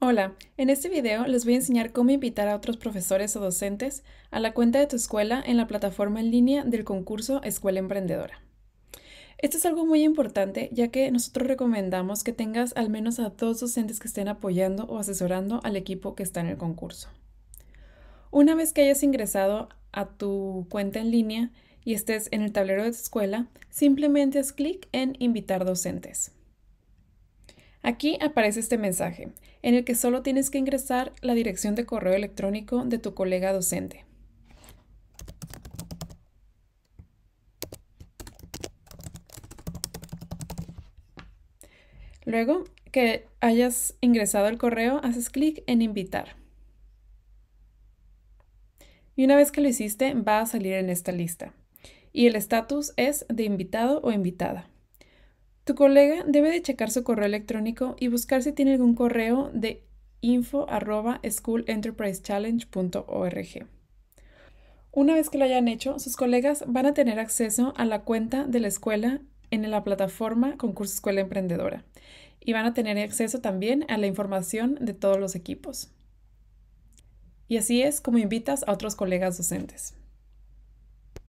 Hola, en este video les voy a enseñar cómo invitar a otros profesores o docentes a la cuenta de tu escuela en la plataforma en línea del concurso Escuela Emprendedora. Esto es algo muy importante ya que nosotros recomendamos que tengas al menos a dos docentes que estén apoyando o asesorando al equipo que está en el concurso. Una vez que hayas ingresado a tu cuenta en línea y estés en el tablero de tu escuela, simplemente haz clic en Invitar docentes. Aquí aparece este mensaje, en el que solo tienes que ingresar la dirección de correo electrónico de tu colega docente. Luego que hayas ingresado el correo, haces clic en invitar. Y una vez que lo hiciste, va a salir en esta lista. Y el estatus es de invitado o invitada. Tu colega debe de checar su correo electrónico y buscar si tiene algún correo de info@schoolenterprisechallenge.org. Una vez que lo hayan hecho, sus colegas van a tener acceso a la cuenta de la escuela en la plataforma Concurso Escuela Emprendedora y van a tener acceso también a la información de todos los equipos. Y así es como invitas a otros colegas docentes.